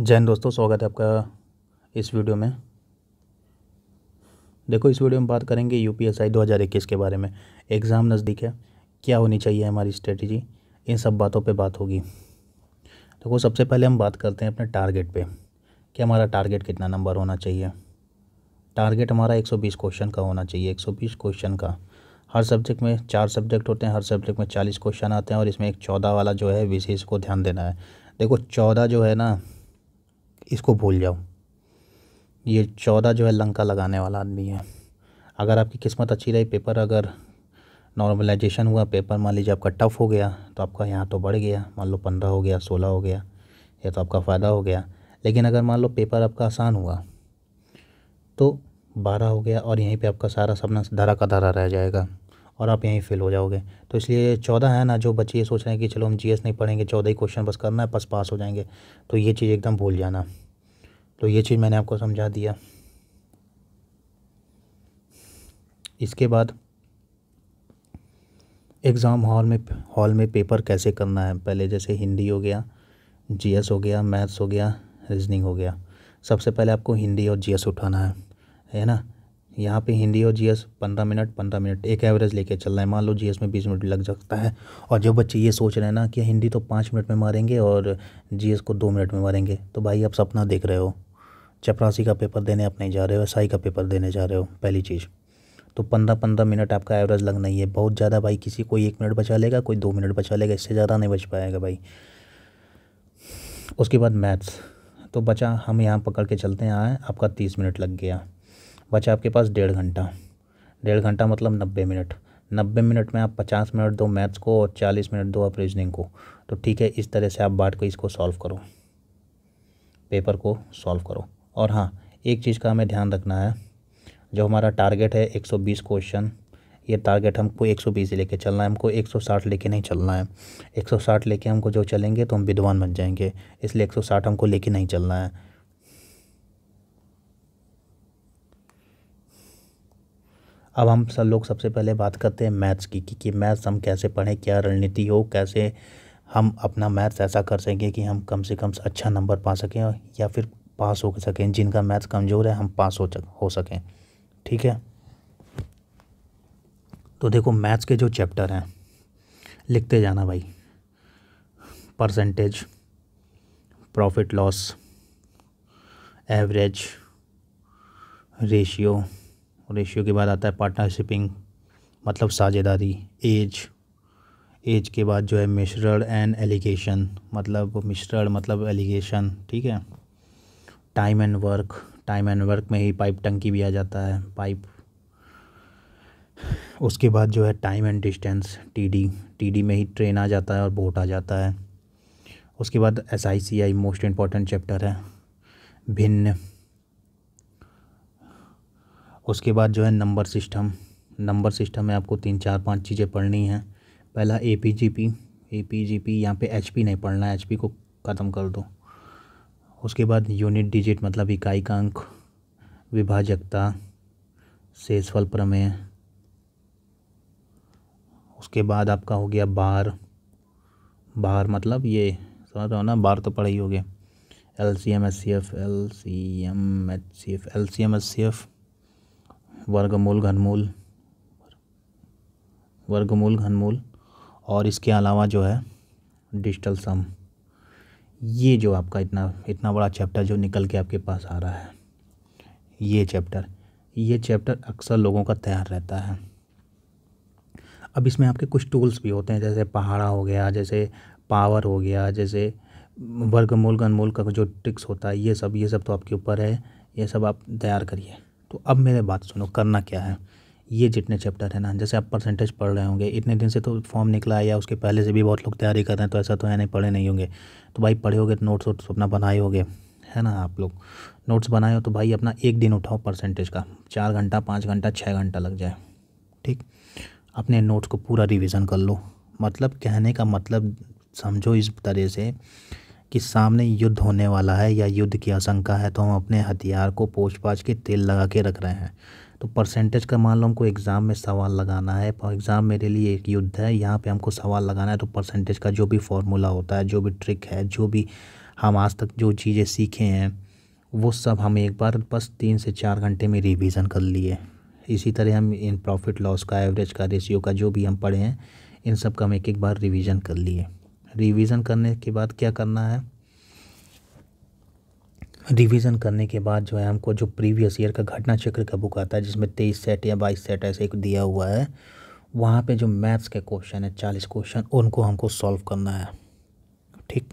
जैन दोस्तों स्वागत है आपका इस वीडियो में देखो इस वीडियो में बात करेंगे यू पी एस आई दो हज़ार इक्कीस के बारे में एग्ज़ाम नज़दीक है क्या होनी चाहिए हमारी स्ट्रेटजी इन सब बातों पे बात होगी देखो सबसे पहले हम बात करते हैं अपने टारगेट पे कि हमारा टारगेट कितना नंबर होना चाहिए टारगेट हमारा एक सौ बीस क्वेश्चन का होना चाहिए एक सौ बीस क्वेश्चन का हर सब्जेक्ट में चार सब्जेक्ट होते हैं हर सब्जेक्ट में चालीस क्वेश्चन आते हैं और इसमें एक चौदह वाला जो है विशेष को ध्यान देना है देखो चौदह जो है ना इसको भूल जाओ ये चौदह जो है लंका लगाने वाला आदमी है अगर आपकी किस्मत अच्छी रही पेपर अगर नॉर्मलाइजेशन हुआ पेपर मान लीजिए आपका टफ़ हो गया तो आपका यहाँ तो बढ़ गया मान लो पंद्रह हो गया सोलह हो गया या तो आपका फ़ायदा हो गया लेकिन अगर मान लो पेपर आपका आसान हुआ तो बारह हो गया और यहीं पे आपका सारा सपना धरा का धरा रह जाएगा और आप यहीं फेल हो जाओगे तो इसलिए चौदह है ना जो बच्चे ये सोच रहे हैं कि चलो हम जी नहीं पढ़ेंगे चौदह ही क्वेश्चन बस करना है बस पास हो जाएंगे तो ये चीज़ एकदम भूल जाना तो ये चीज़ मैंने आपको समझा दिया इसके बाद एग्ज़ाम हॉल में हॉल में पेपर कैसे करना है पहले जैसे हिंदी हो गया जीएस हो गया मैथ्स हो गया रीजनिंग हो गया सबसे पहले आपको हिंदी और जीएस उठाना है है ना यहाँ पे हिंदी और जीएस पंद्रह मिनट पंद्रह मिनट एक एवरेज लेके चलना है मान लो जीएस में बीस मिनट लग सकता है और जो बच्चे ये सोच रहे हैं ना कि हिंदी तो पाँच मिनट में मारेंगे और जीएस को दो मिनट में मारेंगे तो भाई आप सपना देख रहे हो चपरासी का पेपर देने आप नहीं जा रहे हो एसआई का पेपर देने जा रहे हो पहली चीज़ तो पंद्रह पंद्रह मिनट आपका एवरेज लगना ही है बहुत ज़्यादा भाई किसी कोई एक मिनट बचा लेगा कोई दो मिनट बचा लेगा इससे ज़्यादा नहीं बच पाएगा भाई उसके बाद मैथ्स तो बचा हम यहाँ पकड़ के चलते हैं आए आपका तीस मिनट लग गया बचा आपके पास डेढ़ घंटा डेढ़ घंटा मतलब नब्बे मिनट नब्बे मिनट में आप पचास मिनट दो मैथ्स को और चालीस मिनट दो आप रीजनिंग को तो ठीक है इस तरह से आप बांट के इसको सॉल्व करो पेपर को सॉल्व करो और हाँ एक चीज़ का हमें ध्यान रखना है जो हमारा टारगेट है 120 क्वेश्चन ये टारगेट हमको 120 लेके चलना है हमको 160 लेके नहीं चलना है 160 लेके हमको जो चलेंगे तो हम विद्वान बन जाएंगे इसलिए 160 हमको लेके नहीं चलना है अब हम सब लोग सबसे पहले बात करते हैं मैथ्स की कि, कि मैथ्स हम कैसे पढ़ें क्या रणनीति हो कैसे हम अपना मैथ्स ऐसा कर सकें कि हम कम से कम अच्छा नंबर पा सकें या फिर पास हो सकें जिनका मैथ्स कमज़ोर है हम पास हो हो सकें ठीक है तो देखो मैथ्स के जो चैप्टर हैं लिखते जाना भाई percentage profit loss average ratio ratio के बाद आता है पार्टनरशिपिंग मतलब साझेदारी एज एज के बाद जो है मिश्रण एंड एलिगेशन मतलब मिश्रण मतलब एलिगेशन ठीक है time and work time and work में ही पाइप टंकी भी आ जाता है पाइप उसके बाद जो है time and distance TD TD में ही ट्रेन आ जाता है और बोट आ जाता है उसके बाद S I C I most important chapter है भिन्न उसके बाद जो है नंबर सिस्टम नंबर सिस्टम में आपको तीन चार पांच चीज़ें पढ़नी हैं पहला A P G P A P G P यहाँ पर एच पी नहीं पढ़ना है एच पी को ख़त्म कर दो उसके बाद यूनिट डिजिट मतलब इकाई का अंक विभाजकता शेषफल प्रमेय उसके बाद आपका हो गया बार बार मतलब ये समझ रहे हो ना बार तो पढ़ा ही हो गया L C M S C F L C M H C F L C M S C F वर्गमूल घनमूल वर्गमूल घनमूल और इसके अलावा जो है डिजिटल सम ये जो आपका इतना इतना बड़ा चैप्टर जो निकल के आपके पास आ रहा है ये चैप्टर ये चैप्टर अक्सर लोगों का तैयार रहता है अब इसमें आपके कुछ टूल्स भी होते हैं जैसे पहाड़ा हो गया जैसे पावर हो गया जैसे वर्गमूल घनमूल का जो ट्रिक्स होता है ये सब ये सब तो आपके ऊपर है ये सब आप तैयार करिए तो अब मेरे बात सुनो करना क्या है ये जितने चैप्टर हैं ना जैसे आप परसेंटेज पढ़ रहे होंगे इतने दिन से तो फॉर्म निकला है या उसके पहले से भी बहुत लोग तैयारी कर रहे हैं तो ऐसा तो है नहीं पढ़े नहीं होंगे तो भाई पढ़े होगे तो नोट्स वोट्स अपना बनाए होगे है ना आप लोग नोट्स बनाए हो तो भाई अपना एक दिन उठाओ परसेंटेज का चार घंटा पाँच घंटा छः घंटा लग जाए ठीक अपने नोट्स को पूरा रिविज़न कर लो मतलब कहने का मतलब समझो इस तरह से कि सामने युद्ध होने वाला है या युद्ध की आशंका है तो हम अपने हथियार को पोछ पाछ के तेल लगा के रख रहे हैं तो परसेंटेज का मान लो हमको एग्ज़ाम में सवाल लगाना है एग्ज़ाम मेरे लिए एक युद्ध है यहाँ पे हमको सवाल लगाना है तो परसेंटेज का जो भी फॉर्मूला होता है जो भी ट्रिक है जो भी हम आज तक जो चीज़ें सीखे हैं वो सब हम एक बार बस तीन से चार घंटे में रिविज़न कर लिए इसी तरह हम इन प्रॉफिट लॉस का एवरेज का रेशियो का जो भी हम पढ़े हैं इन सब का हम एक एक बार रिविज़न कर लिए रिवीजन करने के बाद क्या करना है रिवीजन करने के बाद जो है हमको जो प्रीवियस ईयर का घटना चक्र का बुक आता है जिसमें तेईस सेट या बाईस सेट ऐसे एक दिया हुआ है वहाँ पे जो मैथ्स के क्वेश्चन है चालीस क्वेश्चन उनको हमको सॉल्व करना है ठीक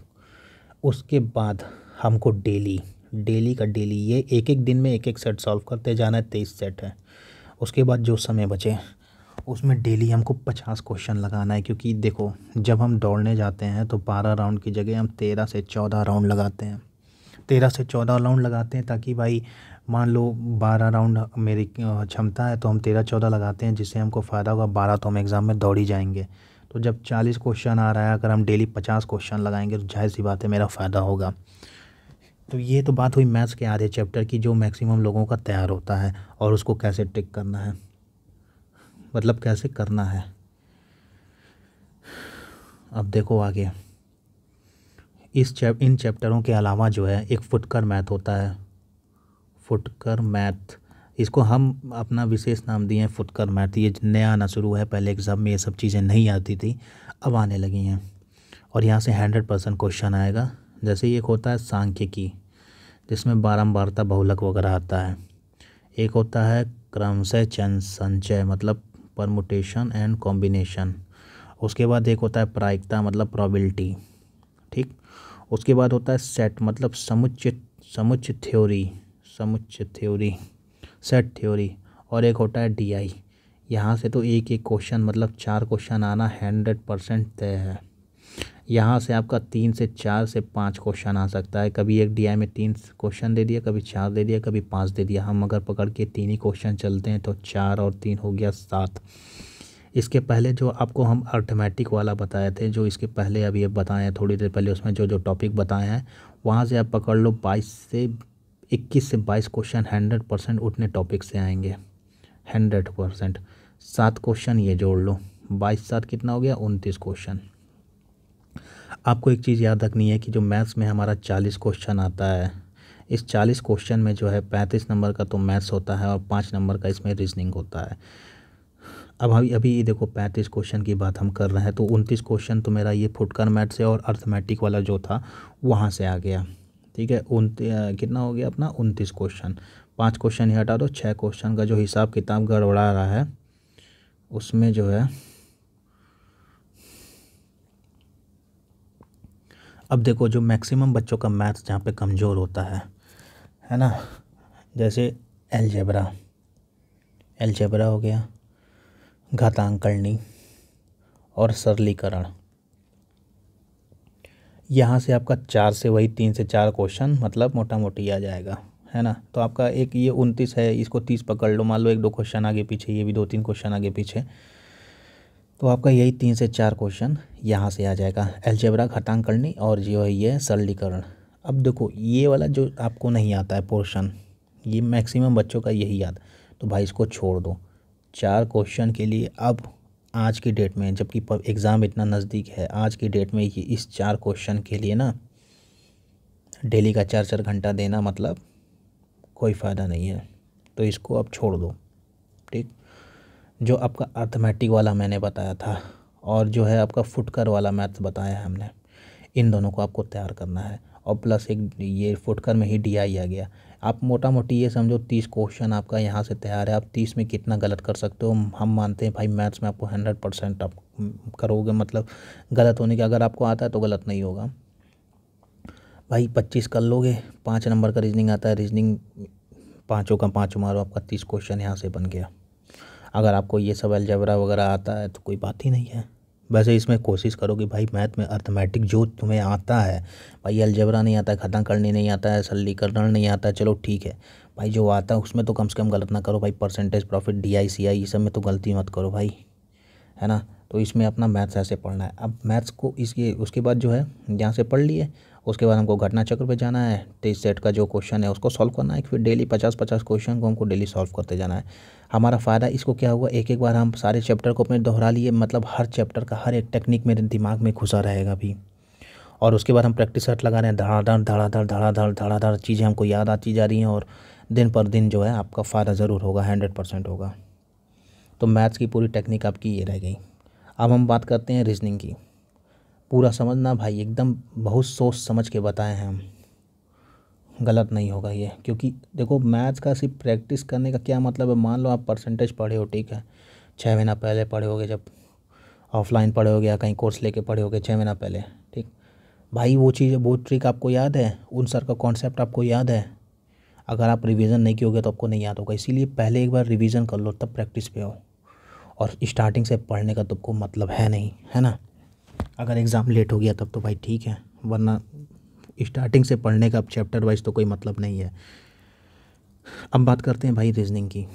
उसके बाद हमको डेली डेली का डेली ये एक एक दिन में एक एक सेट सॉल्व करते जाना है तेईस सेट है उसके बाद जो समय बचे उसमें डेली हमको पचास क्वेश्चन लगाना है क्योंकि देखो जब हम दौड़ने जाते हैं तो बारह राउंड की जगह हम तेरह से चौदह राउंड लगाते हैं तेरह से चौदह राउंड लगाते हैं ताकि भाई मान लो बारह राउंड मेरी क्षमता है तो हम तेरह चौदह लगाते हैं जिससे हमको फ़ायदा होगा बारह तो हम एग्ज़ाम में दौड़ ही जाएंगे तो जब चालीस क्वेश्चन आ रहा है अगर हम डेली पचास क्वेश्चन लगाएंगे तो जाहिर सी बात है मेरा फ़ायदा होगा तो ये तो बात हुई मैथ्स के आधे चैप्टर की जो मैक्सिमम लोगों का तैयार होता है और उसको कैसे टिक करना है मतलब कैसे करना है अब देखो आगे इस चैप इन चैप्टरों के अलावा जो है एक फुटकर मैथ होता है फुटकर मैथ इसको हम अपना विशेष नाम दिए हैं फुटकर मैथ ये नया आना शुरू है पहले एग्ज़ाम में ये सब चीज़ें नहीं आती थी अब आने लगी हैं और यहाँ से हंड्रेड परसेंट क्वेश्चन आएगा जैसे एक होता है सांख्यिकी जिसमें बारम्बारता बहुलक वगैरह आता है एक होता है क्रमशः चन संचय मतलब परमोटेशन एंड कॉम्बिनेशन उसके बाद एक होता है प्रायिकता मतलब प्रॉबिलिटी ठीक उसके बाद होता है सेट मतलब समुचित समुच्चय थ्योरी समुच्चय थ्योरी सेट थ्योरी और एक होता है डी आई यहाँ से तो एक एक क्वेश्चन मतलब चार क्वेश्चन आना हंड्रेड परसेंट तय है यहाँ से आपका तीन से चार से पाँच क्वेश्चन आ सकता है कभी एक डीआई में तीन क्वेश्चन दे दिया कभी चार दे दिया कभी पाँच दे दिया हम अगर पकड़ के तीन ही क्वेश्चन चलते हैं तो चार और तीन हो गया सात इसके पहले जो आपको हम अर्थमेटिक वाला बताए थे जो इसके पहले अभी अब बताए हैं थोड़ी देर पहले उसमें जो जो टॉपिक बताए हैं वहाँ से आप पकड़ लो बाईस से इक्कीस से बाईस क्वेश्चन हंड्रेड परसेंट उतने टॉपिक से आएंगे हंड्रेड परसेंट सात क्वेश्चन ये जोड़ लो बाईस सात कितना हो गया उनतीस क्वेश्चन आपको एक चीज़ याद रखनी है कि जो मैथ्स में हमारा चालीस क्वेश्चन आता है इस चालीस क्वेश्चन में जो है पैंतीस नंबर का तो मैथ्स होता है और पाँच नंबर का इसमें रीजनिंग होता है अब अभी अभी देखो पैंतीस क्वेश्चन की बात हम कर रहे हैं तो उनतीस क्वेश्चन तो मेरा ये फुटकर मैट से और अर्थमेटिक वाला जो था वहाँ से आ गया ठीक है उन कितना हो गया अपना उनतीस क्वेश्चन पाँच क्वेश्चन ही हटा दो छः क्वेश्चन का जो हिसाब किताब गड़बड़ा रहा है उसमें जो है अब देखो जो मैक्सिमम बच्चों का मैथ्स जहाँ पे कमज़ोर होता है है ना जैसे एलजेबरा एलजेबरा हो गया घातांकरणी और सरलीकरण यहाँ से आपका चार से वही तीन से चार क्वेश्चन मतलब मोटा मोटी आ जाएगा है ना तो आपका एक ये उनतीस है इसको तीस पकड़ लो मान लो एक दो क्वेश्चन आगे पीछे ये भी दो तीन क्वेश्चन आगे पीछे तो आपका यही तीन से चार क्वेश्चन यहाँ से आ जाएगा एल्जेब्रा करनी और जो है ये सरलीकरण अब देखो ये वाला जो आपको नहीं आता है पोर्शन ये मैक्सिमम बच्चों का यही याद तो भाई इसको छोड़ दो चार क्वेश्चन के लिए अब आज की डेट में जबकि एग्ज़ाम इतना नज़दीक है आज की डेट में ये इस चार क्वेश्चन के लिए ना डेली का चार चार घंटा देना मतलब कोई फ़ायदा नहीं है तो इसको अब छोड़ दो ठीक जो आपका अर्थमेटिक वाला मैंने बताया था और जो है आपका फुटकर वाला मैथ्स बताया है हमने इन दोनों को आपको तैयार करना है और प्लस एक ये फुटकर में ही डी आई आ गया आप मोटा मोटी ये समझो तीस क्वेश्चन आपका यहाँ से तैयार है आप तीस में कितना गलत कर सकते हो हम मानते हैं भाई मैथ्स में आपको हंड्रेड परसेंट आप करोगे मतलब गलत होने के अगर आपको आता है तो गलत नहीं होगा भाई पच्चीस कर लोगे पाँच नंबर का रीजनिंग आता है रीजनिंग पाँचों का पाँच मारो आपका तीस क्वेश्चन यहाँ से बन गया अगर आपको ये सब अलजबरा वगैरह आता है तो कोई बात ही नहीं है वैसे इसमें कोशिश करो कि भाई मैथ में अर्थमेटिक जो तुम्हें आता है भाई अलजबरा नहीं आता है खत्म करने नहीं आता है सलीकरण नहीं आता है चलो ठीक है भाई जो आता है उसमें तो कम से कम गलत ना करो भाई percentage profit D I C I इस सब में तो गलती मत करो भाई है ना तो इसमें अपना मैथ्स ऐसे पढ़ना है अब मैथ्स को इसके उसके बाद जो है यहाँ से पढ़ लिए उसके बाद हमको घटना चक्र पे जाना है तेईस तो सेट का जो क्वेश्चन है उसको सॉल्व करना है फिर डेली पचास पचास क्वेश्चन को हमको डेली सॉल्व करते जाना है हमारा फ़ायदा इसको क्या हुआ एक एक बार हम सारे चैप्टर को अपने दोहरा लिए मतलब हर चैप्टर का हर एक टेक्निक मेरे दिमाग में घुसा रहेगा अभी और उसके बाद हम प्रैक्टिस सेट लगा रहे हैं धड़ाधड़ धड़ाधड़ धड़ाधड़ धड़ाधड़ चीज़ें हमको याद आती जा रही हैं और दिन पर दिन जो है आपका फ़ायदा ज़रूर होगा हंड्रेड परसेंट होगा तो मैथ्स की पूरी टेक्निक आपकी ये रह गई अब हम बात करते हैं रीजनिंग की पूरा समझना भाई एकदम बहुत सोच समझ के बताए हैं हम गलत नहीं होगा ये क्योंकि देखो मैथ्स का सिर्फ प्रैक्टिस करने का क्या मतलब है मान लो आप परसेंटेज पढ़े हो ठीक है छः महीना पहले पढ़े होगे जब ऑफलाइन पढ़े होगे या कहीं कोर्स लेके पढ़े होगे छः महीना पहले ठीक भाई वो चीज़ वो ट्रिक आपको याद है उन सर का कॉन्सेप्ट आपको याद है अगर आप रिवीजन नहीं किए तो आपको नहीं याद होगा इसीलिए पहले एक बार रिवीजन कर लो तब प्रैक्टिस पे हो और स्टार्टिंग से पढ़ने का तुमको तो मतलब है नहीं है ना अगर एग्ज़ाम लेट हो गया तब तो भाई ठीक है वरना स्टार्टिंग से पढ़ने का अब चैप्टर वाइज तो कोई मतलब नहीं है अब बात करते हैं भाई रीजनिंग की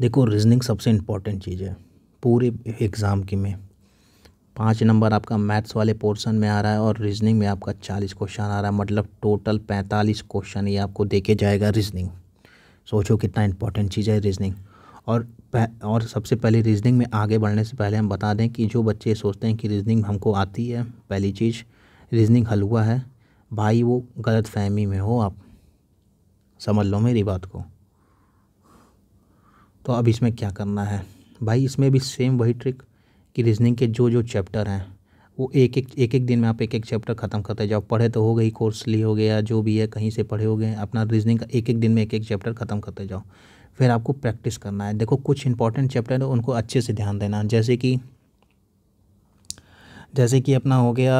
देखो रीजनिंग सबसे इम्पॉर्टेंट चीज़ है पूरे एग्ज़ाम की में पाँच नंबर आपका मैथ्स वाले पोर्शन में आ रहा है और रीजनिंग में आपका चालीस क्वेश्चन आ रहा है मतलब टोटल पैंतालीस क्वेश्चन ये आपको देखे जाएगा रीजनिंग सोचो कितना इम्पोर्टेंट चीज़ है रीजनिंग और और सबसे पहले रीजनिंग में आगे बढ़ने से पहले हम बता दें कि जो बच्चे सोचते हैं कि रीजनिंग हमको आती है पहली चीज़ रीजनिंग हलवा है भाई वो गलत फहमी में हो आप समझ लो मेरी बात को तो अब इसमें क्या करना है भाई इसमें भी सेम वही ट्रिक कि रीजनिंग के जो जो चैप्टर हैं वो एक एक एक एक दिन में आप एक एक चैप्टर ख़त्म करते जाओ पढ़े तो हो गई कोर्स ली हो गया जो भी है कहीं से पढ़े हो गए अपना रीजनिंग का एक एक दिन में एक एक चैप्टर ख़त्म करते जाओ फिर आपको प्रैक्टिस करना है देखो कुछ इंपॉर्टेंट चैप्टर है उनको अच्छे से ध्यान देना जैसे कि जैसे कि अपना हो गया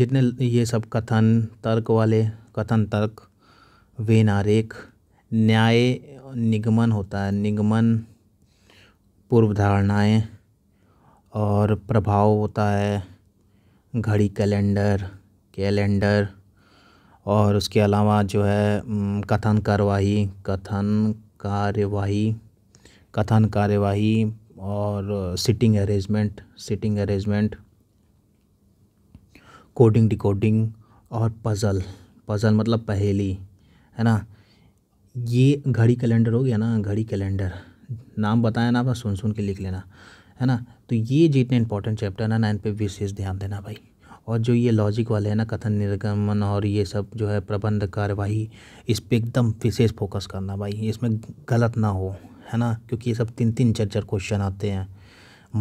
जितने ये सब कथन तर्क वाले कथन तर्क वेनारेख न्याय निगमन होता है निगमन पूर्व धारणाएँ और प्रभाव होता है घड़ी कैलेंडर कैलेंडर और उसके अलावा जो है कथन कार्रवाई कथन कार्यवाही कथन कार्यवाही और sitting arrangement sitting arrangement coding decoding और पज़ल पज़ल मतलब पहेली है ना ये घड़ी कैलेंडर हो गया ना घड़ी कैलेंडर नाम बताया ना बस सुन सुन के लिख लेना है ना तो ये जितने इंपॉर्टेंट चैप्टर है ना ना इन पर विशेष ध्यान देना भाई और जो ये लॉजिक वाले हैं ना कथन निर्गमन और ये सब जो है प्रबंध कार्यवाही इस पर एकदम विशेष फोकस करना भाई इसमें गलत ना हो है ना क्योंकि ये सब तीन तीन चार चार क्वेश्चन आते हैं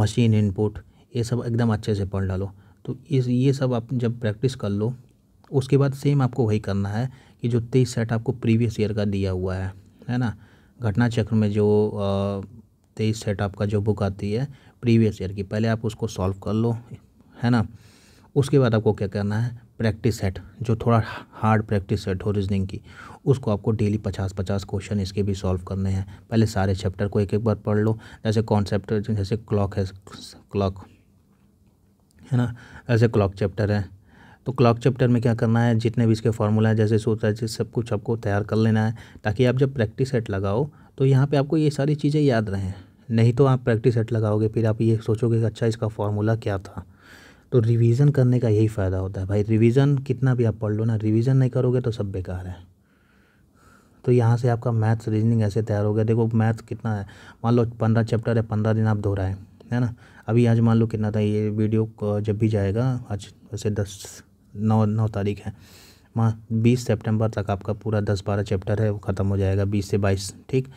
मशीन इनपुट ये सब एकदम अच्छे से पढ़ डालो तो इस ये सब आप जब प्रैक्टिस कर लो उसके बाद सेम आपको वही करना है कि जो तेईस सेट आपको प्रीवियस ईयर का दिया हुआ है है ना घटना चक्र में जो तेईस सेट आपका जो बुक आती है प्रीवियस ईयर की पहले आप उसको सॉल्व कर लो है ना उसके बाद आपको क्या करना है प्रैक्टिस सेट जो थोड़ा हार्ड प्रैक्टिस सेट हो रीजनिंग की उसको आपको डेली पचास पचास क्वेश्चन इसके भी सॉल्व करने हैं पहले सारे चैप्टर को एक एक बार पढ़ लो जैसे कॉन्सेप्ट जैसे क्लॉक है क्लॉक है ना ऐसे क्लॉक चैप्टर है तो क्लॉक चैप्टर में क्या करना है जितने भी इसके फॉर्मूला है जैसे सोच रहा है सब कुछ आपको तैयार कर लेना है ताकि आप जब प्रैक्टिस सेट लगाओ तो यहाँ पे आपको ये सारी चीज़ें याद रहें नहीं तो आप प्रैक्टिस सेट लगाओगे फिर आप ये सोचोगे अच्छा इसका फार्मूला क्या था तो रिवीजन करने का यही फ़ायदा होता है भाई रिवीजन कितना भी आप पढ़ लो ना रिवीजन नहीं करोगे तो सब बेकार है तो यहाँ से आपका मैथ्स रीजनिंग ऐसे तैयार हो गया देखो मैथ्स कितना है मान लो पंद्रह चैप्टर है पंद्रह दिन आप दोहराए है ना अभी आज मान लो कितना था ये वीडियो जब भी जाएगा आज वैसे दस नौ नौ तारीख है माँ बीस सेप्टेम्बर तक आपका पूरा दस बारह चैप्टर है वो ख़त्म हो जाएगा बीस से बाईस ठीक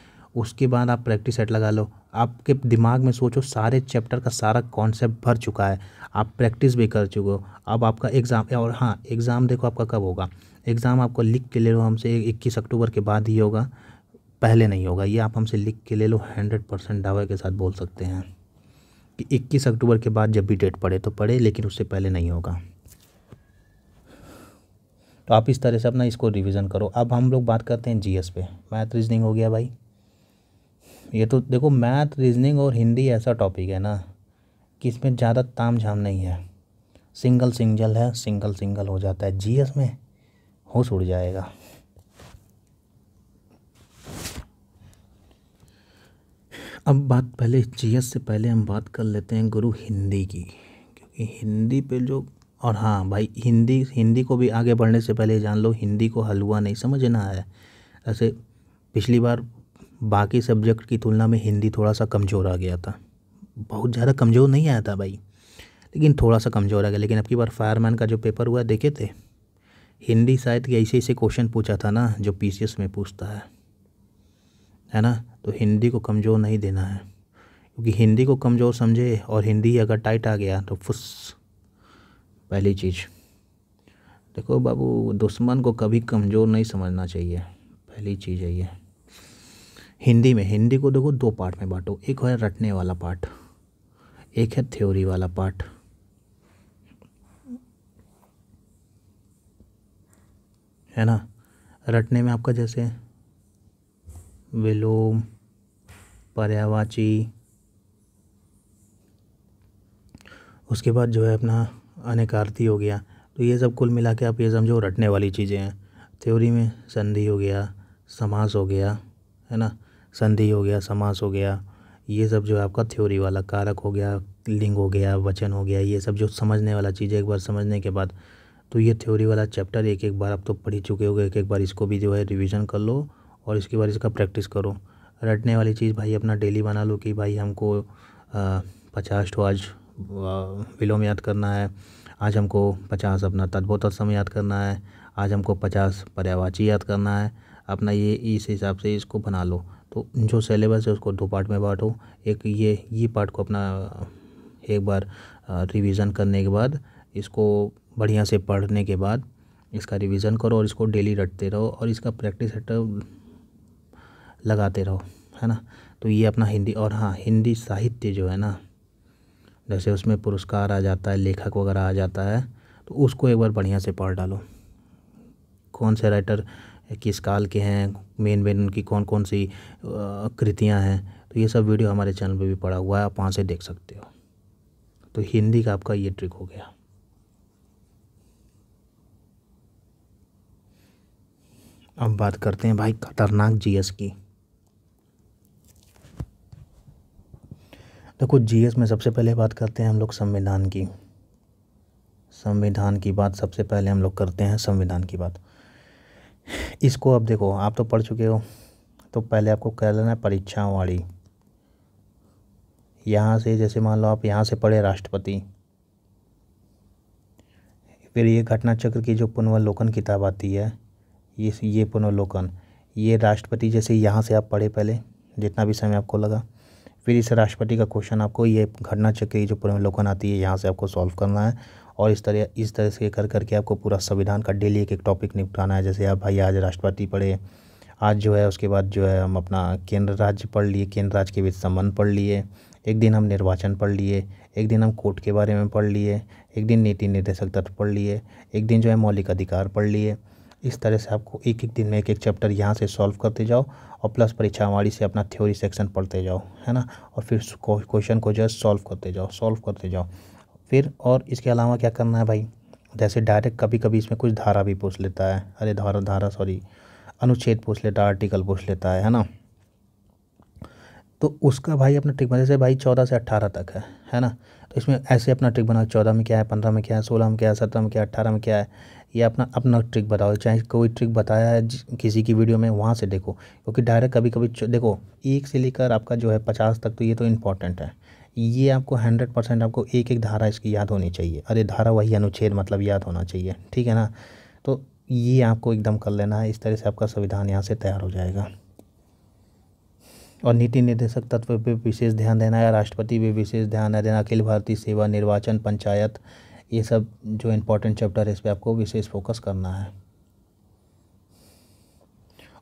उसके बाद आप प्रैक्टिस सेट लगा लो आपके दिमाग में सोचो सारे चैप्टर का सारा कॉन्सेप्ट भर चुका है आप प्रैक्टिस भी कर चुके हो अब आपका एग्ज़ाम और हाँ एग्ज़ाम देखो आपका कब होगा एग्ज़ाम आपको लिख के ले लो हमसे इक्कीस अक्टूबर के बाद ही होगा पहले नहीं होगा ये आप हमसे लिख के ले लो हंड्रेड परसेंट दावे के साथ बोल सकते हैं कि इक्कीस अक्टूबर के बाद जब भी डेट पड़े तो पड़े लेकिन उससे पहले नहीं होगा तो आप इस तरह से अपना इसको रिवीजन करो अब हम लोग बात करते हैं जीएस पे मैथ रीजनिंग हो गया भाई ये तो देखो मैथ रीजनिंग और हिंदी ऐसा टॉपिक है ना कि इसमें ज़्यादा ताम झाम नहीं है सिंगल सिंगल है सिंगल सिंगल हो जाता है जीएस में हो उड़ जाएगा अब बात पहले जीएस से पहले हम बात कर लेते हैं गुरु हिंदी की क्योंकि हिंदी पे जो और हाँ भाई हिंदी हिंदी को भी आगे बढ़ने से पहले जान लो हिंदी को हलवा नहीं समझना है ऐसे पिछली बार बाकी सब्जेक्ट की तुलना में हिंदी थोड़ा सा कमज़ोर आ गया था बहुत ज़्यादा कमज़ोर नहीं आया था भाई लेकिन थोड़ा सा कमज़ोर आ गया लेकिन अब की बार फायरमैन का जो पेपर हुआ देखे थे हिंदी शायद के ऐसे ऐसे क्वेश्चन पूछा था ना जो पी में पूछता है है ना तो हिंदी को कमज़ोर नहीं देना है क्योंकि हिंदी को कमज़ोर समझे और हिंदी अगर टाइट आ गया तो फुस पहली चीज़ देखो बाबू दुश्मन को कभी कमज़ोर नहीं समझना चाहिए पहली चीज़ है ये हिंदी में हिंदी को देखो दो पार्ट में बांटो एक है रटने वाला पार्ट एक है थ्योरी वाला पार्ट है ना रटने में आपका जैसे विलोम पर्यावाची उसके बाद जो है अपना अनेकार्थी हो गया तो ये सब कुल मिला के आप ये समझो रटने वाली चीज़ें हैं थ्योरी में संधि हो गया समास हो गया है ना संधि हो गया समास हो गया ये सब जो है आपका थ्योरी वाला कारक हो गया लिंग हो गया वचन हो गया ये सब जो समझने वाला चीज़ है एक बार समझने के बाद तो ये थ्योरी वाला चैप्टर एक एक बार आप तो पढ़ ही चुके हो एक एक बार इसको भी जो है रिविज़न कर लो और इसके बाद इसका प्रैक्टिस करो रटने वाली चीज़ भाई अपना डेली बना लो कि भाई हमको पचास टू आज विलोम याद करना है आज हमको पचास अपना तद्भो तत्सम याद करना है आज हमको पचास पर्यावाची याद करना है अपना ये इस हिसाब से इसको बना लो तो जो सिलेबस है उसको दो पार्ट में बांटो एक ये ये पार्ट को अपना एक बार रिवीजन करने के बाद इसको बढ़िया से पढ़ने के बाद इसका रिवीजन करो और इसको डेली रटते रहो और इसका प्रैक्टिस लगाते रहो है ना तो ये अपना हिंदी और हाँ हिंदी साहित्य जो है ना जैसे उसमें पुरस्कार आ जाता है लेखक वगैरह आ जाता है तो उसको एक बार बढ़िया से पढ़ डालो कौन से राइटर किस काल के हैं मेन मेन उनकी कौन कौन सी कृतियाँ हैं तो ये सब वीडियो हमारे चैनल पे भी पड़ा हुआ है आप वहाँ से देख सकते हो तो हिंदी का आपका ये ट्रिक हो गया अब बात करते हैं भाई खतरनाक जीएस की देखो तो जीएस में सबसे पहले बात करते हैं हम लोग संविधान की संविधान की बात सबसे पहले हम लोग करते हैं संविधान की बात इसको अब देखो आप तो पढ़ चुके हो तो पहले आपको कह लेना है परीक्षाओं वाली यहाँ से जैसे मान लो आप यहाँ से पढ़े राष्ट्रपति फिर ये घटना चक्र की जो पुनर्वलोकन किताब आती है ये ये पुनर्वलोकन ये राष्ट्रपति जैसे यहाँ से आप पढ़े पहले जितना भी समय आपको लगा फिर इस राष्ट्रपति का क्वेश्चन आपको ये घटना चक्र की जो पुनर्वलोकन आती है यहाँ से आपको सॉल्व करना है और इस तरह इस तरह से कर करके आपको पूरा संविधान का डेली एक एक टॉपिक निपटाना है जैसे आप भाई आज राष्ट्रपति पढ़े आज जो है उसके बाद जो है हम अपना केंद्र राज्य पढ़ लिए केंद्र राज्य के बीच संबंध पढ़ लिए एक दिन हम निर्वाचन पढ़ लिए एक दिन हम कोर्ट के बारे में पढ़ लिए एक दिन नीति निर्देशक तत्व पढ़ लिए एक दिन जो है मौलिक अधिकार पढ़ लिए इस तरह से आपको एक एक दिन में एक एक चैप्टर यहाँ से सॉल्व करते जाओ और प्लस परीक्षा हमारी से अपना थ्योरी सेक्शन पढ़ते जाओ है ना और फिर क्वेश्चन को जो है सॉल्व करते जाओ सॉल्व करते जाओ फिर और इसके अलावा क्या करना है भाई जैसे तो डायरेक्ट कभी कभी इसमें कुछ धारा भी पूछ लेता है अरे धारा धारा सॉरी अनुच्छेद पूछ लेता है आर्टिकल पूछ लेता है है ना तो उसका भाई अपना ट्रिक बना जैसे भाई चौदह से अट्ठारह तक है है ना तो इसमें ऐसे अपना ट्रिक बनाओ चौदह में क्या है पंद्रह में क्या है सोलह में क्या है सत्रह में क्या है अट्ठारह में क्या है ये अपना अपना ट्रिक बताओ चाहे कोई ट्रिक बताया है किसी की वीडियो में वहाँ से देखो क्योंकि डायरेक्ट कभी कभी देखो एक से लेकर आपका जो है पचास तक तो ये तो इम्पॉर्टेंट है ये आपको हंड्रेड परसेंट आपको एक एक धारा इसकी याद होनी चाहिए अरे धारा वही अनुच्छेद मतलब याद होना चाहिए ठीक है ना तो ये आपको एकदम कर लेना है इस तरह से आपका संविधान यहाँ से तैयार हो जाएगा और नीति निर्देशक तत्व पे विशेष ध्यान देना है राष्ट्रपति पे विशेष ध्यान देना अखिल भारतीय सेवा निर्वाचन पंचायत ये सब जो इम्पोर्टेंट चैप्टर है इस पर आपको विशेष फोकस करना है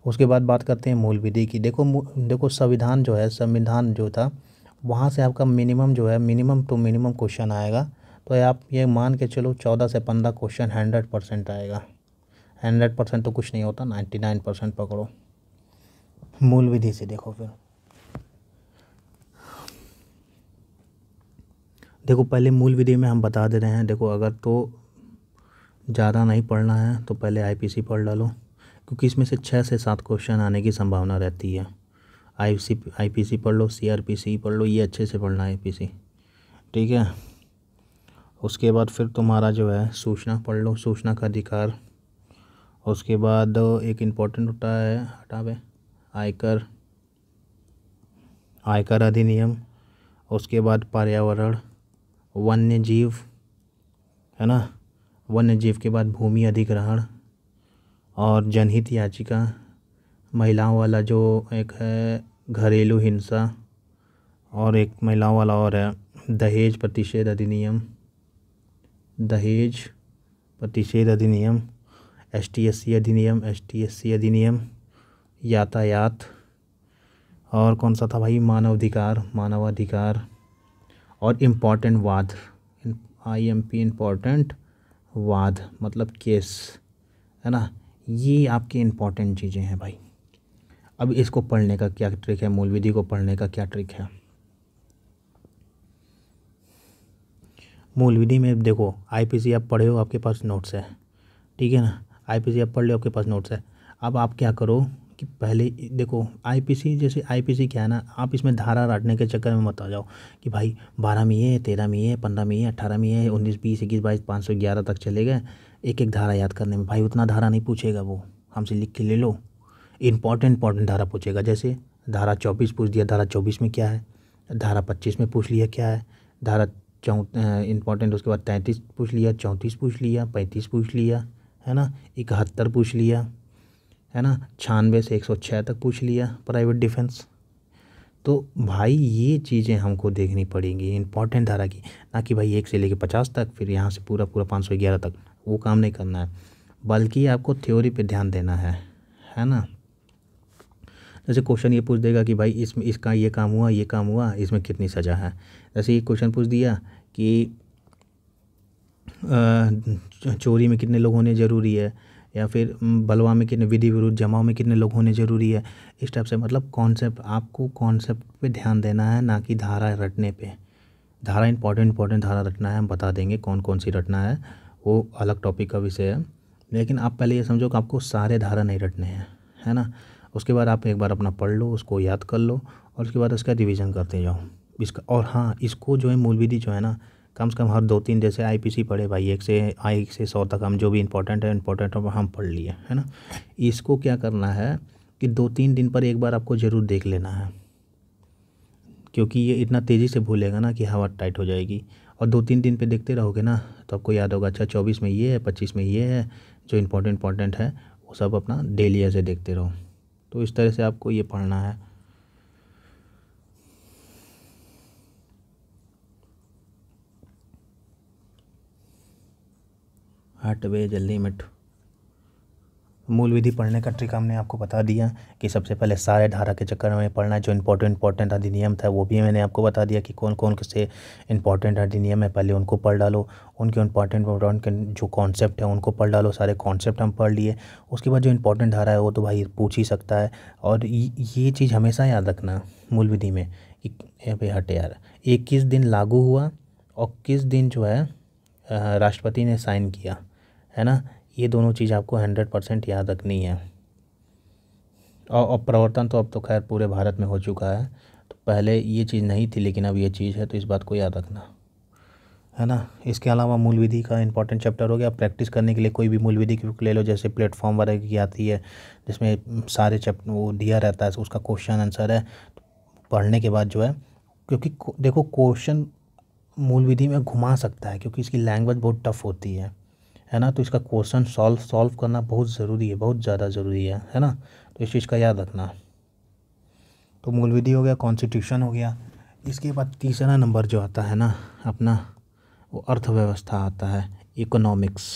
उसके बाद बात करते हैं मूल विधि की देखो देखो संविधान जो है संविधान जो था वहाँ से आपका मिनिमम जो है मिनिमम टू मिनिमम क्वेश्चन आएगा तो आप ये मान के चलो चौदह से पंद्रह क्वेश्चन हंड्रेड परसेंट आएगा हंड्रेड परसेंट तो कुछ नहीं होता नाइन्टी नाइन परसेंट पकड़ो मूल विधि से देखो फिर देखो पहले मूल विधि में हम बता दे रहे हैं देखो अगर तो ज़्यादा नहीं पढ़ना है तो पहले आईपीसी पढ़ डालो क्योंकि इसमें से छः से सात क्वेश्चन आने की संभावना रहती है आई सी आई पी सी पढ़ लो सी आर पी सी पढ़ लो ये अच्छे से पढ़ना है आई पी सी ठीक है उसके बाद फिर तुम्हारा जो है सूचना पढ़ लो सूचना का अधिकार उसके बाद एक इम्पोर्टेंट होता है हटा पे आयकर आयकर अधिनियम उसके बाद पर्यावरण वन्य जीव है ना वन्य जीव के बाद भूमि अधिग्रहण और जनहित याचिका महिलाओं वाला जो एक है घरेलू हिंसा और एक महिलाओं वाला और है दहेज प्रतिषेध अधिनियम दहेज प्रतिषेध अधिनियम एस टी एस सी अधिनियम एस टी एस सी अधिनियम यातायात और कौन सा था भाई मानवाधिकार मानवाधिकार और इम्पॉर्टेंट वाद आई एम पी इम्पॉर्टेंट वाद मतलब केस है ना ये आपके इम्पॉर्टेंट चीज़ें हैं भाई अब इसको पढ़ने का क्या ट्रिक है मूल विधि को पढ़ने का क्या ट्रिक है मूल विधि में देखो आईपीसी आप पढ़े हो आपके पास नोट्स है ठीक है ना आईपीसी आप पढ़ लो आपके पास नोट्स है अब आप क्या करो कि पहले देखो आईपीसी जैसे आईपीसी क्या है ना आप इसमें धारा राटने के चक्कर में मत आ जाओ कि भाई बारह में है तेरह में है पंद्रह में है अट्ठारह में है उन्नीस बीस इक्कीस बाईस पाँच सौ ग्यारह तक चले गए एक एक धारा याद करने में भाई उतना धारा नहीं पूछेगा वो हमसे लिख के ले लो इंपॉर्टेंट इंपॉर्टेंट धारा पूछेगा जैसे धारा चौबीस पूछ दिया धारा चौबीस में क्या है धारा पच्चीस में पूछ लिया क्या है धारा चौ इंपॉर्टेंट उसके बाद तैंतीस पूछ लिया चौंतीस पूछ लिया पैंतीस पूछ लिया है ना इकहत्तर पूछ लिया है ना छानवे से एक सौ छः तक पूछ लिया प्राइवेट डिफेंस तो भाई ये चीज़ें हमको देखनी पड़ेंगी इंपॉर्टेंट धारा की ना कि भाई एक से लेके पचास तक फिर यहाँ से पूरा पूरा पाँच सौ ग्यारह तक वो काम नहीं करना है बल्कि आपको थ्योरी पे ध्यान देना है है ना जैसे क्वेश्चन ये पूछ देगा कि भाई इसमें इसका ये काम हुआ ये काम हुआ इसमें कितनी सज़ा है जैसे ये क्वेश्चन पूछ दिया कि चोरी में कितने लोग होने ज़रूरी है या फिर बलवा में कितने विधि विरुद्ध जमाव में कितने लोग होने ज़रूरी है इस टाइप से मतलब कॉन्सेप्ट आपको कॉन्सेप्ट पे ध्यान देना है ना कि धारा रटने पे धारा इंपॉर्टेंट इंपॉर्टेंट धारा रटना है हम बता देंगे कौन कौन सी रटना है वो अलग टॉपिक का विषय है लेकिन आप पहले ये समझो कि आपको सारे धारा नहीं रटने हैं है ना उसके बाद आप एक बार अपना पढ़ लो उसको याद कर लो और उसके बाद उसका रिविज़न करते जाओ इसका और हाँ इसको जो है मूल विधि जो है ना कम से कम हर दो तीन जैसे आई पी सी पढ़े भाई एक से आई एक से सौ तक हम जो भी इंपॉर्टेंट है इंपॉर्टेंट हम पढ़ लिए है ना इसको क्या करना है कि दो तीन दिन पर एक बार आपको ज़रूर देख लेना है क्योंकि ये इतना तेज़ी से भूलेगा ना कि हवा टाइट हो जाएगी और दो तीन दिन पे देखते रहोगे ना तो आपको याद होगा अच्छा चौबीस में ये है पच्चीस में ये है जो इम्पोर्टेंट इम्पॉर्टेंट है वो सब अपना डेली ऐसे देखते रहो तो इस तरह से आपको ये पढ़ना है हट बे जल्दी मिठू मूल विधि पढ़ने का ट्रिक हमने आपको बता दिया कि सबसे पहले सारे धारा के चक्कर में पढ़ना है जो इंपॉर्टेंट इंपॉर्टेंट अधिनियम था वो भी मैंने आपको बता दिया कि कौन कौन से इंपॉर्टेंट अधिनियम है पहले उनको पढ़ डालो उनके इंपॉर्टेंट इंपॉर्टेंट जो कॉन्सेप्ट है उनको पढ़ डालो सारे कॉन्सेप्ट हम पढ़ लिए उसके बाद जो इंपॉर्टेंट धारा है वो तो भाई पूछ ही सकता है और ये चीज़ हमेशा याद रखना मूल विधि में कि हटे यार ये किस दिन लागू हुआ और किस दिन जो है राष्ट्रपति ने साइन किया है ना ये दोनों चीज़ आपको हंड्रेड परसेंट याद रखनी है और प्रवर्तन तो अब तो खैर पूरे भारत में हो चुका है तो पहले ये चीज़ नहीं थी लेकिन अब ये चीज़ है तो इस बात को याद रखना है ना इसके अलावा मूल विधि का इंपॉर्टेंट चैप्टर हो गया प्रैक्टिस करने के लिए कोई भी मूल विधि की बुक ले लो जैसे प्लेटफॉर्म वगैरह की आती है जिसमें सारे चैप्टर वो दिया रहता है उसका क्वेश्चन आंसर है तो पढ़ने के बाद जो है क्योंकि देखो क्वेश्चन मूल विधि में घुमा सकता है क्योंकि इसकी लैंग्वेज बहुत टफ होती है है ना तो इसका क्वेश्चन सॉल्व सॉल्व करना बहुत ज़रूरी है बहुत ज़्यादा ज़रूरी है है ना तो इस चीज़ का याद रखना तो मूल विधि हो गया कॉन्स्टिट्यूशन हो गया इसके बाद तीसरा नंबर जो आता है ना अपना वो अर्थव्यवस्था आता है इकोनॉमिक्स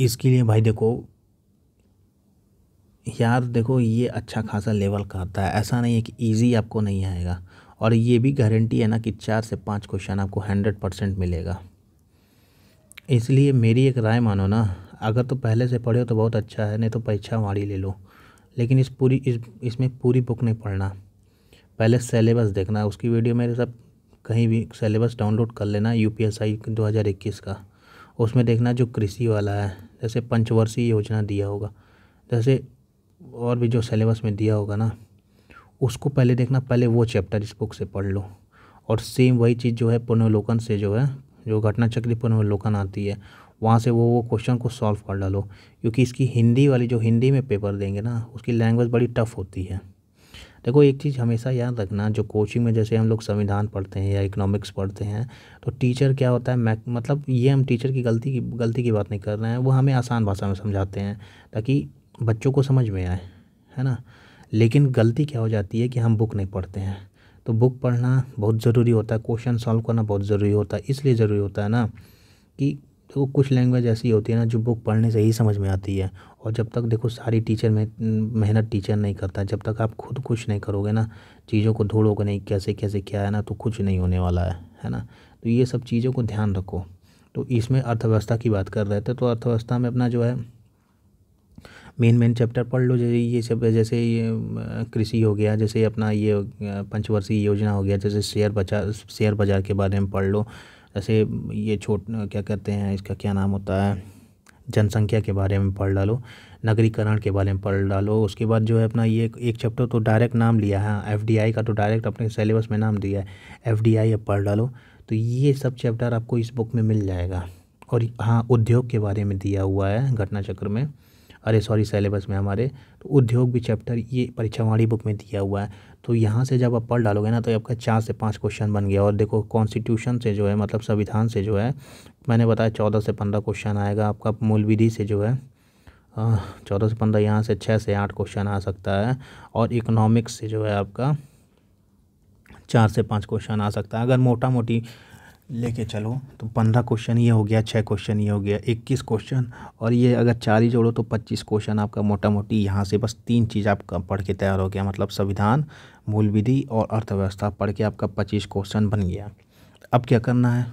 इसके लिए भाई देखो यार देखो ये अच्छा खासा लेवल का आता है ऐसा नहीं है कि ईजी आपको नहीं आएगा और ये भी गारंटी है ना कि चार से पाँच क्वेश्चन आपको हंड्रेड परसेंट मिलेगा इसलिए मेरी एक राय मानो ना अगर तो पहले से पढ़े हो तो बहुत अच्छा है नहीं तो परीक्षा वाड़ी ले लो लेकिन इस पूरी इस इसमें पूरी बुक नहीं पढ़ना पहले सेलेबस देखना उसकी वीडियो मेरे सब कहीं भी सेलेबस डाउनलोड कर लेना यू पी एस आई दो हज़ार इक्कीस का उसमें देखना जो कृषि वाला है जैसे पंचवर्षीय योजना दिया होगा जैसे और भी जो सेलेबस में दिया होगा ना उसको पहले देखना पहले वो चैप्टर इस बुक से पढ़ लो और सेम वही चीज़ जो है पुनर्वलोकन से जो है जो घटना चक्र पुनर्वलोकन आती है वहाँ से वो वो क्वेश्चन को सॉल्व कर डालो क्योंकि इसकी हिंदी वाली जो हिंदी में पेपर देंगे ना उसकी लैंग्वेज बड़ी टफ़ होती है देखो एक चीज़ हमेशा याद रखना जो कोचिंग में जैसे हम लोग संविधान पढ़ते हैं या इकोनॉमिक्स पढ़ते हैं तो टीचर क्या होता है मैक मतलब ये हम टीचर की गलती की गलती की बात नहीं कर रहे हैं वो हमें आसान भाषा में समझाते हैं ताकि बच्चों को समझ में आए है ना लेकिन गलती क्या हो जाती है कि हम बुक नहीं पढ़ते हैं तो बुक पढ़ना बहुत ज़रूरी होता है क्वेश्चन सॉल्व करना बहुत ज़रूरी होता है इसलिए ज़रूरी होता है ना कि तो कुछ लैंग्वेज ऐसी होती है ना जो बुक पढ़ने से ही समझ में आती है और जब तक देखो सारी टीचर में मेहनत टीचर नहीं करता जब तक आप खुद कुछ नहीं करोगे ना चीज़ों को ढूंढोगे नहीं कैसे कैसे क्या है ना तो कुछ नहीं होने वाला है है ना तो ये सब चीज़ों को ध्यान रखो तो इसमें अर्थव्यवस्था की बात कर रहे थे तो अर्थव्यवस्था में अपना जो है मेन मेन चैप्टर पढ़ लो जैसे ये सब जैसे ये कृषि हो गया जैसे अपना ये पंचवर्षीय योजना हो गया जैसे शेयर बाजार शेयर बाज़ार के बारे में पढ़ लो जैसे ये छोट क्या कहते हैं इसका क्या नाम होता है जनसंख्या के बारे में पढ़ डालो नगरीकरण के बारे में पढ़ डालो उसके बाद जो है अपना ये एक चैप्टर तो डायरेक्ट नाम लिया है एफ का तो डायरेक्ट अपने सिलेबस में नाम दिया है एफ अब पढ़ डालो तो ये सब चैप्टर आपको इस बुक में मिल जाएगा और हाँ उद्योग के बारे में दिया हुआ है घटना चक्र में अरे सॉरी सेलेबस में हमारे तो उद्योग भी चैप्टर ये वाणी बुक में दिया हुआ है तो यहाँ से जब आप पढ़ डालोगे ना तो आपका चार से पाँच क्वेश्चन बन गया और देखो कॉन्स्टिट्यूशन से जो है मतलब संविधान से जो है मैंने बताया चौदह से पंद्रह क्वेश्चन आएगा आपका मूल विधि से जो है चौदह से पंद्रह यहाँ से छः से आठ क्वेश्चन आ सकता है और इकोनॉमिक्स से जो है आपका चार से पाँच क्वेश्चन आ सकता है अगर मोटा मोटी लेके चलो तो पंद्रह क्वेश्चन ये हो गया छः क्वेश्चन ये हो गया इक्कीस क्वेश्चन और ये अगर चार ही जोड़ो तो पच्चीस क्वेश्चन आपका मोटा मोटी यहाँ से बस तीन चीज़ आप पढ़ के तैयार हो गया मतलब संविधान मूल विधि और अर्थव्यवस्था पढ़ के आपका पच्चीस क्वेश्चन बन गया अब क्या करना है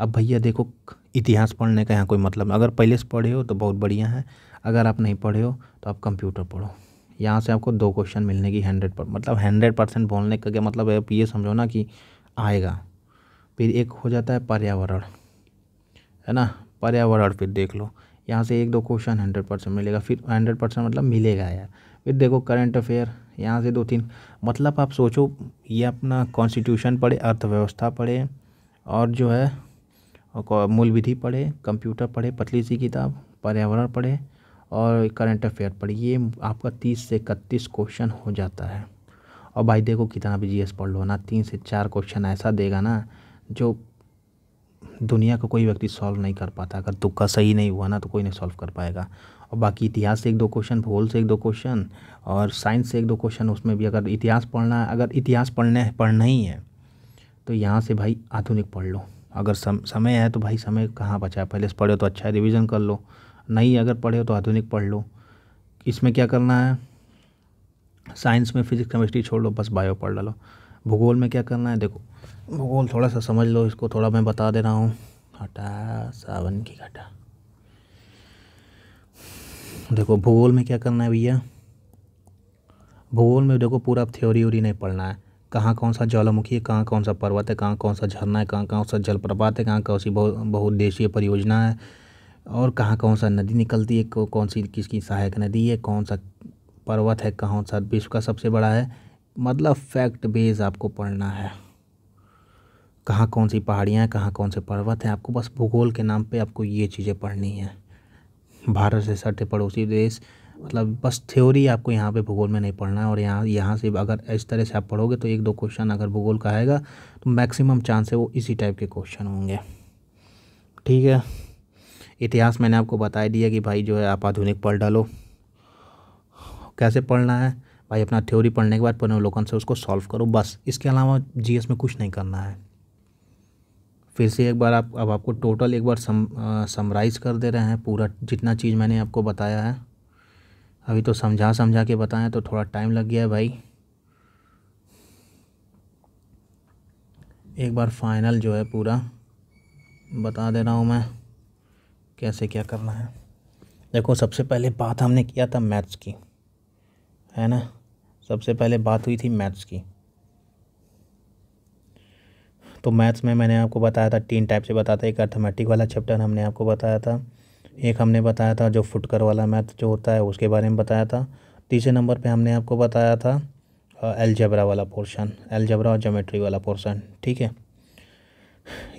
अब भैया देखो इतिहास पढ़ने का यहाँ कोई मतलब अगर पहले से पढ़े हो तो बहुत बढ़िया है अगर आप नहीं पढ़े हो तो आप कंप्यूटर पढ़ो यहाँ से आपको दो क्वेश्चन मिलने की हंड्रेड पर मतलब हंड्रेड परसेंट बोलने का क्या मतलब आप ये समझो ना कि आएगा फिर एक हो जाता है पर्यावरण है ना पर्यावरण फिर देख लो यहाँ से एक दो क्वेश्चन हंड्रेड परसेंट मिलेगा फिर हंड्रेड परसेंट मतलब मिलेगा यार फिर देखो करंट अफेयर यहाँ से दो तीन मतलब आप सोचो ये अपना कॉन्स्टिट्यूशन पढ़े अर्थव्यवस्था पढ़े और जो है मूल विधि पढ़े कंप्यूटर पढ़े पतली सी किताब पर्यावरण पढ़े और करंट अफेयर पढ़े ये आपका तीस से इकतीस क्वेश्चन हो जाता है और भाई देखो कितना भी जी पढ़ लो ना तीन से चार क्वेश्चन ऐसा देगा ना जो दुनिया का को कोई व्यक्ति सॉल्व नहीं कर पाता अगर तुक्का सही नहीं हुआ ना तो कोई नहीं सॉल्व कर पाएगा और बाकी इतिहास से एक दो क्वेश्चन भूगोल से एक दो क्वेश्चन और साइंस से एक दो क्वेश्चन उसमें भी अगर इतिहास पढ़ना अगर इतिहास पढ़ने पढ़ना ही है तो यहाँ से भाई आधुनिक पढ़ लो अगर सम, समय है तो भाई समय कहाँ बचा है पहले से हो तो अच्छा है रिविज़न कर लो नहीं अगर पढ़े हो तो आधुनिक पढ़ लो इसमें क्या करना है साइंस में फिजिक्स केमिस्ट्री छोड़ लो बस बायो पढ़ डालो भूगोल में क्या करना है देखो भूगोल थोड़ा सा समझ लो इसको थोड़ा मैं बता दे रहा हूँ हटा सावन की घटा देखो भूगोल में क्या करना है भैया भूगोल में देखो पूरा थ्योरी व्योरी नहीं पढ़ना है कहाँ कौन सा ज्वालामुखी है कहाँ कौन सा पर्वत है कहाँ कौन सा झरना है कहाँ कौन सा जलप्रपात है कहाँ कौन सी बहु बहुउद्देशीय परियोजना है और कहाँ कौन सा नदी निकलती है कौन सी किसकी सहायक नदी है कौन सा पर्वत है कौन सा विश्व का सबसे बड़ा है मतलब फैक्ट बेस आपको पढ़ना है कहाँ कौन सी पहाड़ियाँ हैं कहाँ कौन से पर्वत हैं आपको बस भूगोल के नाम पे आपको ये चीज़ें पढ़नी है भारत से सटे पड़ोसी देश मतलब बस थ्योरी आपको यहाँ पे भूगोल में नहीं पढ़ना है और यहाँ यहाँ से अगर इस तरह से आप पढ़ोगे तो एक दो क्वेश्चन अगर भूगोल का आएगा तो मैक्सिमम चांस है वो इसी टाइप के क्वेश्चन होंगे ठीक है इतिहास मैंने आपको बता दिया कि भाई जो है आप आधुनिक पढ़ डालो कैसे पढ़ना है भाई अपना थ्योरी पढ़ने के बाद पुनर्वलोकन से उसको सॉल्व करो बस इसके अलावा जीएस में कुछ नहीं करना है फिर से एक बार आप अब आपको टोटल एक बार सम समराइज़ कर दे रहे हैं पूरा जितना चीज़ मैंने आपको बताया है अभी तो समझा समझा के बताएं तो थोड़ा टाइम लग गया है भाई एक बार फाइनल जो है पूरा बता दे रहा हूँ मैं कैसे क्या करना है देखो सबसे पहले बात हमने किया था मैथ्स की है ना सबसे पहले बात हुई थी मैथ्स की तो मैथ्स में मैंने आपको बताया था तीन टाइप से बताया था एक अर्थमेटिक वाला चैप्टर हमने आपको बताया था एक हमने बताया था जो फुटकर वाला मैथ जो होता है उसके बारे में बताया था तीसरे नंबर पर हमने आपको बताया था एलजबरा वाला पोर्शन एलजबरा और जोमेट्री वाला पोर्शन ठीक है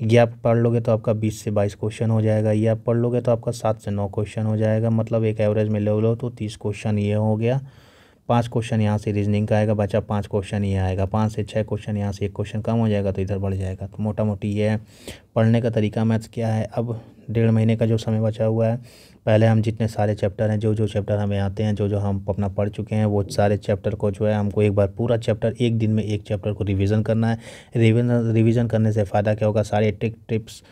ये आप पढ़ लोगे तो आपका बीस से बाईस क्वेश्चन हो जाएगा ये आप पढ़ लोगे तो आपका सात से नौ क्वेश्चन हो जाएगा मतलब एक एवरेज में ले लो तो तीस क्वेश्चन ये हो गया पाँच क्वेश्चन यहाँ से रीजनिंग का आएगा बचा पाँच क्वेश्चन ये आएगा पाँच से छः क्वेश्चन यहाँ से एक क्वेश्चन कम हो जाएगा तो इधर बढ़ जाएगा तो मोटा मोटी ये है पढ़ने का तरीका मैथ्स क्या है अब डेढ़ महीने का जो समय बचा हुआ है पहले हम जितने सारे चैप्टर हैं जो जो चैप्टर हमें आते हैं जो जो हम अपना पढ़ चुके हैं वो सारे चैप्टर को जो है हमको एक बार पूरा चैप्टर एक दिन में एक चैप्टर को रिविज़न करना है रिविज़न करने से फ़ायदा क्या होगा सारे ट्रिक टिप्स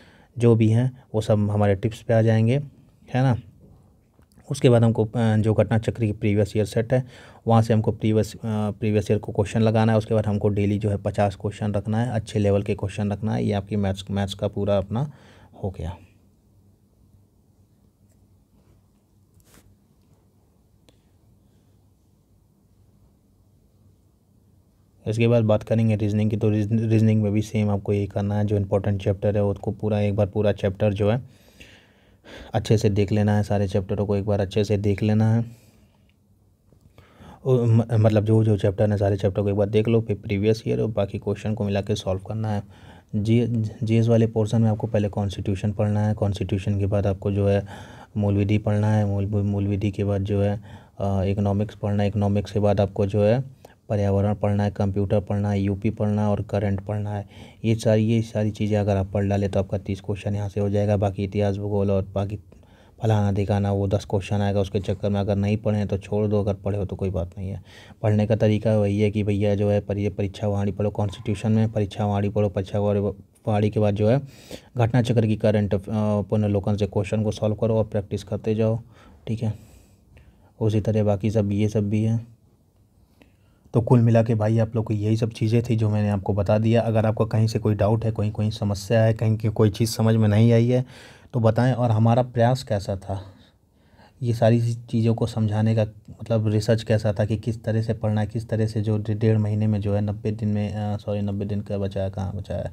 जो भी हैं वो सब हमारे टिप्स पर आ जाएंगे है ना उसके बाद हमको जो घटना चक्र की प्रीवियस ईयर सेट है वहाँ से हमको प्रीवियस प्रीवियस ईयर को क्वेश्चन लगाना है उसके बाद हमको डेली जो है पचास क्वेश्चन रखना है अच्छे लेवल के क्वेश्चन रखना है ये आपकी मैथ्स मैथ्स का पूरा अपना हो गया इसके बाद बात करेंगे रीजनिंग की तो रीजनिंग में भी सेम आपको ये करना है जो इंपॉर्टेंट चैप्टर है उसको पूरा एक बार पूरा चैप्टर जो है अच्छे से देख लेना है सारे चैप्टरों को एक बार अच्छे से देख लेना है मतलब जो जो चैप्टर है सारे चैप्टर को एक बार देख लो फिर प्रीवियस ईयर और बाकी क्वेश्चन को मिला के सॉल्व करना है जी जी वाले पोर्शन में आपको पहले कॉन्स्टिट्यूशन पढ़ना है कॉन्स्टिट्यूशन के बाद आपको जो है मूल विधि पढ़ना है मूल मूल विधि के बाद जो है इकोनॉमिक्स पढ़ना है इकोनॉमिक्स के बाद आपको जो है पर्यावरण पढ़ना है कंप्यूटर पढ़ना है यूपी पढ़ना है और करंट पढ़ना है ये सारी ये सारी चीज़ें अगर आप पढ़ डाले तो आपका तीस क्वेश्चन यहाँ से हो जाएगा बाकी इतिहास भूगोल और बाकी फलाना दिखाना वो दस क्वेश्चन आएगा उसके चक्कर में अगर नहीं पढ़ें तो छोड़ दो अगर पढ़े हो तो कोई बात नहीं है पढ़ने का तरीका वही है कि भैया जो है परीक्षा वाणी पढ़ो कॉन्स्टिट्यूशन में परीक्षा वाणी पढ़ो परीक्षा वाणी के बाद जो है घटना चक्र की करंट पुनर्लोकन से क्वेश्चन को सॉल्व करो और प्रैक्टिस करते जाओ ठीक है उसी तरह बाकी सब ये सब भी है तो कुल मिला के भाई आप लोग को यही सब चीज़ें थी जो मैंने आपको बता दिया अगर आपको कहीं से कोई डाउट है कहीं कोई समस्या है कहीं की कोई चीज़ समझ में नहीं आई है तो बताएं और हमारा प्रयास कैसा था ये सारी चीज़ों को समझाने का मतलब रिसर्च कैसा था कि किस तरह से पढ़ना है किस तरह से जो डेढ़ महीने में जो है नब्बे दिन में सॉरी नब्बे दिन का बचाया कहाँ बचाया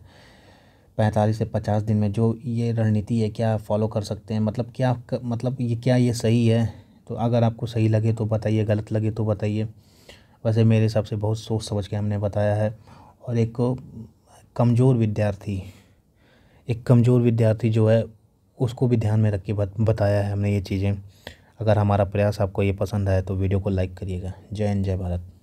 पैंतालीस से पचास दिन में जो ये रणनीति है क्या फॉलो कर सकते हैं मतलब क्या मतलब ये क्या ये सही है तो अगर आपको सही लगे तो बताइए गलत लगे तो बताइए वैसे मेरे हिसाब से बहुत सोच समझ के हमने बताया है और एक कमज़ोर विद्यार्थी एक कमज़ोर विद्यार्थी जो है उसको भी ध्यान में रख के बताया है हमने ये चीज़ें अगर हमारा प्रयास आपको ये पसंद आए तो वीडियो को लाइक करिएगा जय हिंद जय भारत